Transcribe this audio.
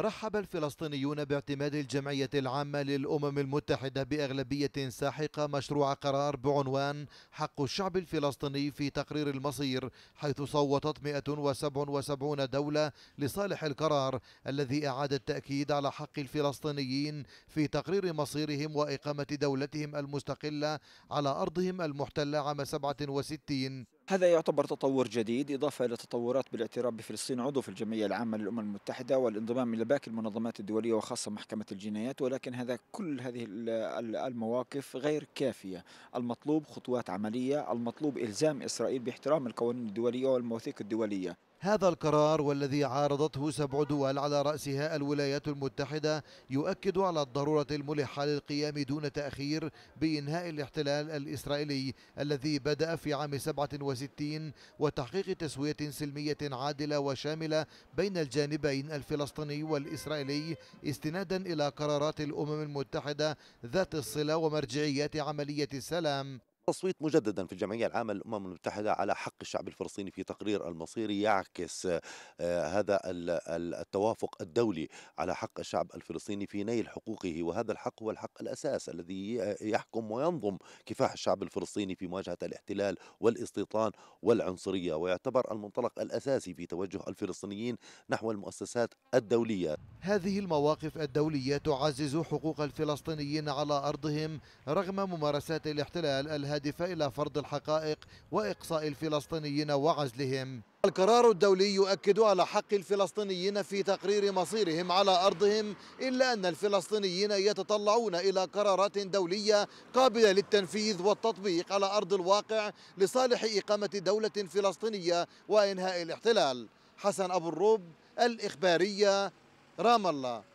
رحب الفلسطينيون باعتماد الجمعية العامة للأمم المتحدة بأغلبية ساحقة مشروع قرار بعنوان حق الشعب الفلسطيني في تقرير المصير حيث صوتت 177 دولة لصالح القرار الذي أعاد التأكيد على حق الفلسطينيين في تقرير مصيرهم وإقامة دولتهم المستقلة على أرضهم المحتلة عام 67 هذا يعتبر تطور جديد إضافة إلى تطورات بالاعتراف بفلسطين عضو في الجمعية العامة للأمم المتحدة والانضمام إلى باقي المنظمات الدولية وخاصة محكمة الجنايات ولكن هذا كل هذه المواقف غير كافية المطلوب خطوات عملية المطلوب إلزام إسرائيل باحترام القوانين الدولية والمواثيق الدولية هذا القرار والذي عارضته سبع دول على رأسها الولايات المتحدة يؤكد على الضرورة الملحة للقيام دون تأخير بإنهاء الاحتلال الإسرائيلي الذي بدأ في عام 67 1967 وتحقيق تسوية سلمية عادلة وشاملة بين الجانبين الفلسطيني والإسرائيلي استنادا إلى قرارات الأمم المتحدة ذات الصلة ومرجعيات عملية السلام التصويت مجددا في الجمعية العامة للأمم المتحدة على حق الشعب الفلسطيني في تقرير المصيري يعكس آه، هذا التوافق الدولي على حق الشعب الفلسطيني في نيل حقوقه وهذا الحق هو الحق الأساس الذي يحكم وينظم كفاح الشعب الفلسطيني في مواجهة الاحتلال والاستيطان والعنصرية ويعتبر المنطلق الأساسي في توجه الفلسطينيين نحو المؤسسات الدولية هذه المواقف الدولية تعزز حقوق الفلسطينيين على أرضهم رغم ممارسات الاحتلال الهدف. الهادفة إلى فرض الحقائق وإقصاء الفلسطينيين وعزلهم القرار الدولي يؤكد على حق الفلسطينيين في تقرير مصيرهم على أرضهم إلا أن الفلسطينيين يتطلعون إلى قرارات دولية قابلة للتنفيذ والتطبيق على أرض الواقع لصالح إقامة دولة فلسطينية وإنهاء الاحتلال حسن أبو الروب الإخبارية رام الله